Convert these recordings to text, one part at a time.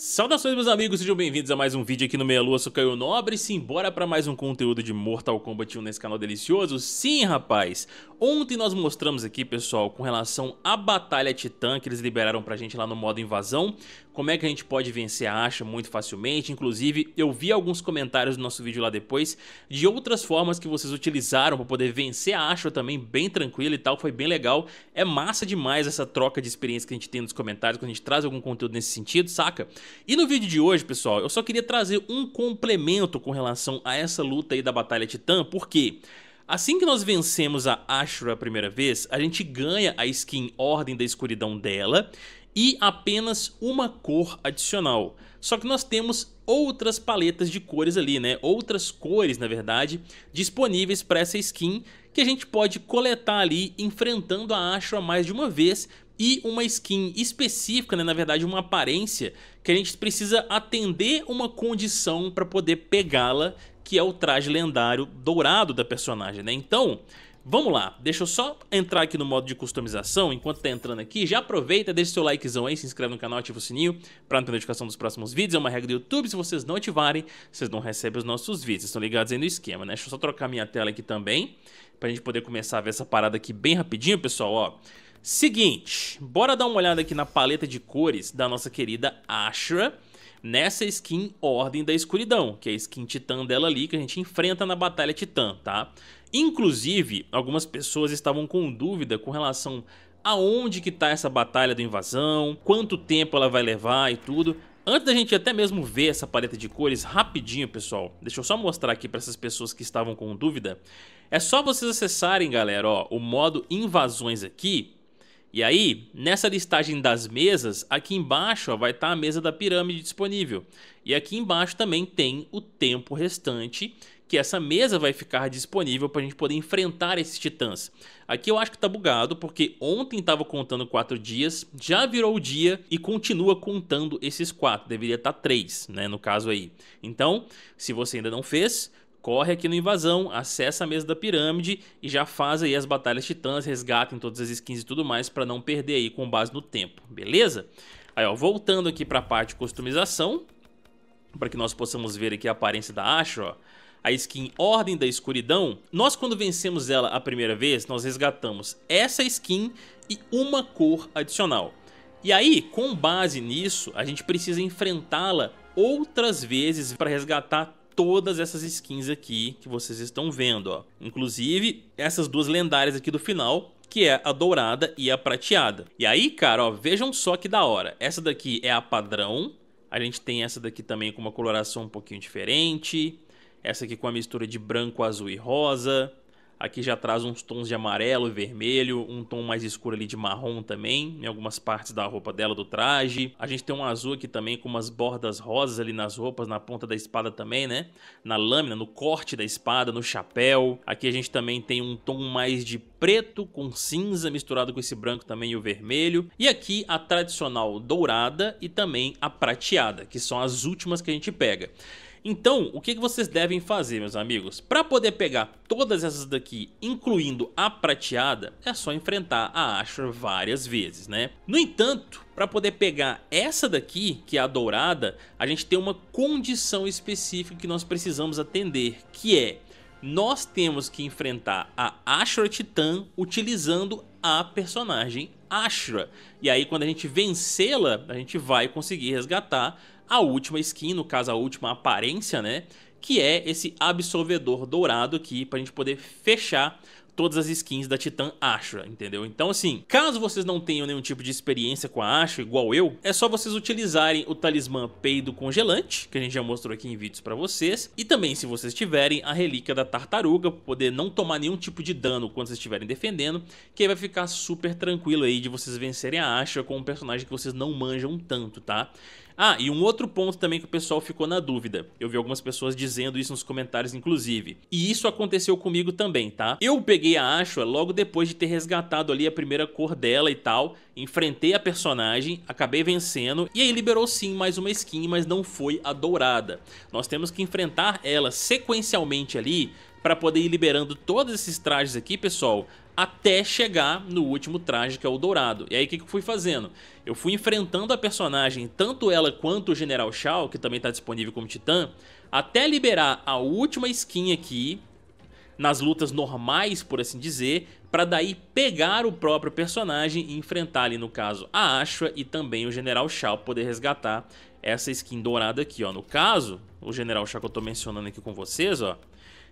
Saudações meus amigos, sejam bem-vindos a mais um vídeo aqui no Meia Lua, sou Caio Nobre simbora para mais um conteúdo de Mortal Kombat 1 nesse canal delicioso? Sim rapaz, ontem nós mostramos aqui pessoal com relação à Batalha Titã que eles liberaram pra gente lá no modo invasão, como é que a gente pode vencer a acha muito facilmente. Inclusive, eu vi alguns comentários no nosso vídeo lá depois de outras formas que vocês utilizaram para poder vencer a acha também bem tranquilo e tal, foi bem legal. É massa demais essa troca de experiência que a gente tem nos comentários quando a gente traz algum conteúdo nesse sentido, saca? E no vídeo de hoje, pessoal, eu só queria trazer um complemento com relação a essa luta aí da Batalha Titã, porque... Assim que nós vencemos a Ashura a primeira vez, a gente ganha a skin Ordem da Escuridão dela e apenas uma cor adicional. Só que nós temos outras paletas de cores ali, né? Outras cores, na verdade, disponíveis para essa skin que a gente pode coletar ali enfrentando a Ashra mais de uma vez e uma skin específica, né? na verdade uma aparência, que a gente precisa atender uma condição para poder pegá-la, que é o traje lendário dourado da personagem, né? Então, Vamos lá, deixa eu só entrar aqui no modo de customização, enquanto tá entrando aqui, já aproveita, deixa seu likezão aí, se inscreve no canal, ativa o sininho para não ter notificação dos próximos vídeos, é uma regra do YouTube, se vocês não ativarem, vocês não recebem os nossos vídeos, vocês estão ligados aí no esquema, né? Deixa eu só trocar minha tela aqui também, pra gente poder começar a ver essa parada aqui bem rapidinho, pessoal, ó. Seguinte, bora dar uma olhada aqui na paleta de cores da nossa querida Ashra nessa skin Ordem da Escuridão, que é a skin Titã dela ali que a gente enfrenta na Batalha Titã, tá? Inclusive, algumas pessoas estavam com dúvida com relação aonde que tá essa batalha da invasão, quanto tempo ela vai levar e tudo. Antes da gente até mesmo ver essa paleta de cores, rapidinho, pessoal, deixa eu só mostrar aqui para essas pessoas que estavam com dúvida. É só vocês acessarem, galera, ó, o modo invasões aqui e aí, nessa listagem das mesas, aqui embaixo ó, vai estar tá a mesa da pirâmide disponível. E aqui embaixo também tem o tempo restante que essa mesa vai ficar disponível para a gente poder enfrentar esses titãs. Aqui eu acho que tá bugado, porque ontem estava contando 4 dias, já virou o dia e continua contando esses 4. Deveria estar tá 3, né, no caso aí. Então, se você ainda não fez, corre aqui no Invasão, acessa a mesa da pirâmide e já faz aí as batalhas titãs, resgatem todas as skins e tudo mais para não perder aí com base no tempo, beleza? Aí ó, voltando aqui para a parte de customização, para que nós possamos ver aqui a aparência da Asha, ó. A skin Ordem da Escuridão, nós quando vencemos ela a primeira vez, nós resgatamos essa skin e uma cor adicional. E aí, com base nisso, a gente precisa enfrentá-la outras vezes para resgatar todas essas skins aqui que vocês estão vendo, ó. Inclusive, essas duas lendárias aqui do final, que é a dourada e a prateada. E aí, cara, ó, vejam só que da hora. Essa daqui é a padrão. A gente tem essa daqui também com uma coloração um pouquinho diferente. Essa aqui com a mistura de branco, azul e rosa. Aqui já traz uns tons de amarelo e vermelho, um tom mais escuro ali de marrom também, em algumas partes da roupa dela, do traje. A gente tem um azul aqui também com umas bordas rosas ali nas roupas, na ponta da espada também, né? Na lâmina, no corte da espada, no chapéu. Aqui a gente também tem um tom mais de preto com cinza misturado com esse branco também e o vermelho. E aqui a tradicional dourada e também a prateada, que são as últimas que a gente pega. Então, o que vocês devem fazer, meus amigos? Para poder pegar todas essas daqui, incluindo a prateada, é só enfrentar a Ashra várias vezes, né? No entanto, para poder pegar essa daqui, que é a dourada, a gente tem uma condição específica que nós precisamos atender, que é nós temos que enfrentar a Ashra Titan utilizando a personagem Ashra. E aí quando a gente vencê-la, a gente vai conseguir resgatar a última skin, no caso a última aparência, né? Que é esse absorvedor dourado aqui, pra gente poder fechar todas as skins da Titan Ashra, entendeu? Então assim, caso vocês não tenham nenhum tipo de experiência com a Ashra, igual eu, é só vocês utilizarem o talismã peido congelante, que a gente já mostrou aqui em vídeos pra vocês, e também se vocês tiverem a relíquia da tartaruga, poder não tomar nenhum tipo de dano quando vocês estiverem defendendo, que aí vai ficar super tranquilo aí de vocês vencerem a Ashra com um personagem que vocês não manjam tanto, tá? Ah, e um outro ponto também que o pessoal ficou na dúvida. Eu vi algumas pessoas dizendo isso nos comentários, inclusive. E isso aconteceu comigo também, tá? Eu peguei a Ashua logo depois de ter resgatado ali a primeira cor dela e tal. Enfrentei a personagem, acabei vencendo. E aí liberou sim mais uma skin, mas não foi a dourada. Nós temos que enfrentar ela sequencialmente ali para poder ir liberando todos esses trajes aqui, pessoal, até chegar no último traje que é o dourado. E aí o que, que eu fui fazendo? Eu fui enfrentando a personagem, tanto ela quanto o General Shao, que também está disponível como Titã, até liberar a última skin aqui, nas lutas normais, por assim dizer, para daí pegar o próprio personagem e enfrentar ali, no caso, a Ashwa e também o General Shao, poder resgatar essa skin dourada aqui, ó. No caso, o General Shao que eu tô mencionando aqui com vocês, ó,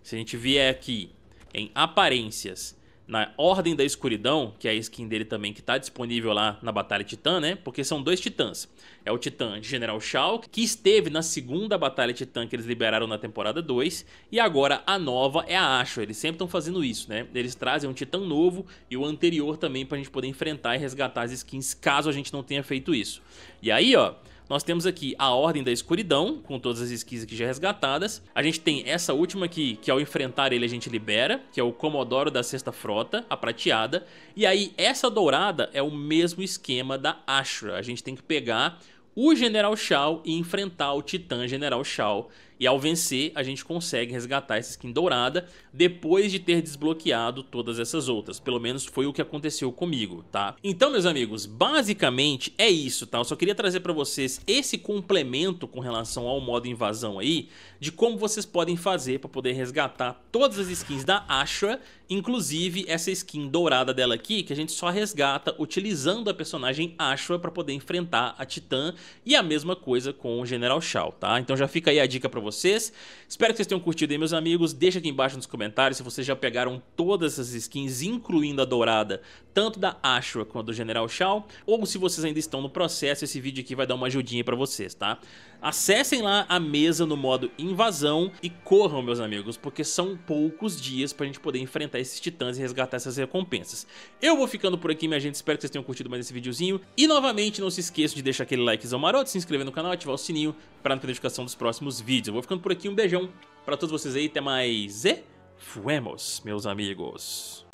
se a gente vier aqui em aparências, na Ordem da Escuridão, que é a skin dele também que está disponível lá na Batalha Titã, né? Porque são dois titãs. É o titã General Shao, que esteve na segunda Batalha Titã que eles liberaram na temporada 2, e agora a nova é a Asho. Eles sempre estão fazendo isso, né? Eles trazem um titã novo e o anterior também para a gente poder enfrentar e resgatar as skins caso a gente não tenha feito isso. E aí, ó, nós temos aqui a Ordem da Escuridão, com todas as skins aqui já resgatadas. A gente tem essa última aqui, que ao enfrentar ele a gente libera, que é o Comodoro da Sexta Frota, a prateada. E aí essa dourada é o mesmo esquema da Ashra. A gente tem que pegar o General Shao e enfrentar o Titã General Shao e ao vencer, a gente consegue resgatar essa skin dourada depois de ter desbloqueado todas essas outras. Pelo menos foi o que aconteceu comigo, tá? Então, meus amigos, basicamente é isso, tá? Eu só queria trazer para vocês esse complemento com relação ao modo invasão aí, de como vocês podem fazer para poder resgatar todas as skins da Asha, inclusive essa skin dourada dela aqui, que a gente só resgata utilizando a personagem Ashwa para poder enfrentar a Titã e a mesma coisa com o General Shao, tá? Então já fica aí a dica para vocês. Espero que vocês tenham curtido aí, meus amigos. Deixa aqui embaixo nos comentários se vocês já pegaram todas as skins, incluindo a dourada, tanto da Ashura quanto do General Shao, ou se vocês ainda estão no processo, esse vídeo aqui vai dar uma ajudinha para vocês, tá? Acessem lá a mesa no modo invasão e corram, meus amigos, porque são poucos dias pra gente poder enfrentar esses titãs e resgatar essas recompensas. Eu vou ficando por aqui, minha gente, espero que vocês tenham curtido mais esse videozinho. E novamente, não se esqueça de deixar aquele likezão maroto, se inscrever no canal, ativar o sininho pra não perder notificação dos próximos vídeos. Eu vou ficando por aqui, um beijão pra todos vocês aí, até mais e fuemos, meus amigos.